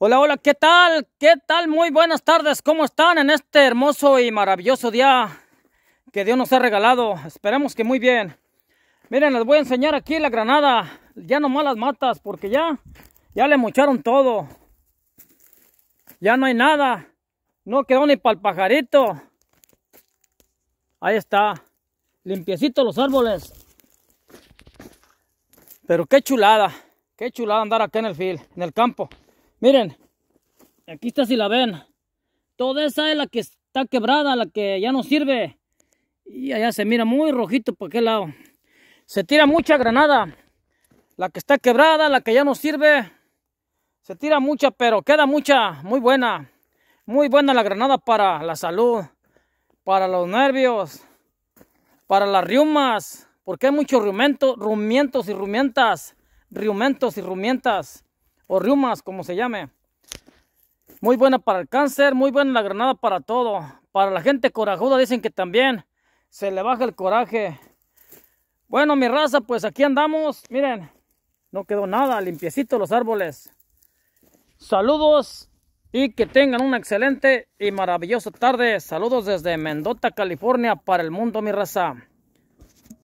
Hola, hola, ¿qué tal? ¿Qué tal? Muy buenas tardes, ¿cómo están en este hermoso y maravilloso día que Dios nos ha regalado? Esperemos que muy bien. Miren, les voy a enseñar aquí la granada. Ya más las matas, porque ya, ya le mocharon todo. Ya no hay nada. No quedó ni para el pajarito. Ahí está. Limpiecito los árboles. Pero qué chulada. Qué chulada andar acá en el en el campo. Miren, aquí está si la ven. Toda esa es la que está quebrada, la que ya no sirve. Y allá se mira muy rojito por aquel lado. Se tira mucha granada. La que está quebrada, la que ya no sirve. Se tira mucha, pero queda mucha, muy buena. Muy buena la granada para la salud, para los nervios, para las riumas. Porque hay muchos rumientos, rumientos y rumientas. Rumientos y rumientas o riumas, como se llame. Muy buena para el cáncer, muy buena la granada para todo. Para la gente corajuda dicen que también se le baja el coraje. Bueno, mi raza, pues aquí andamos. Miren, no quedó nada, limpiecito los árboles. Saludos y que tengan una excelente y maravillosa tarde. Saludos desde Mendota, California, para el mundo, mi raza.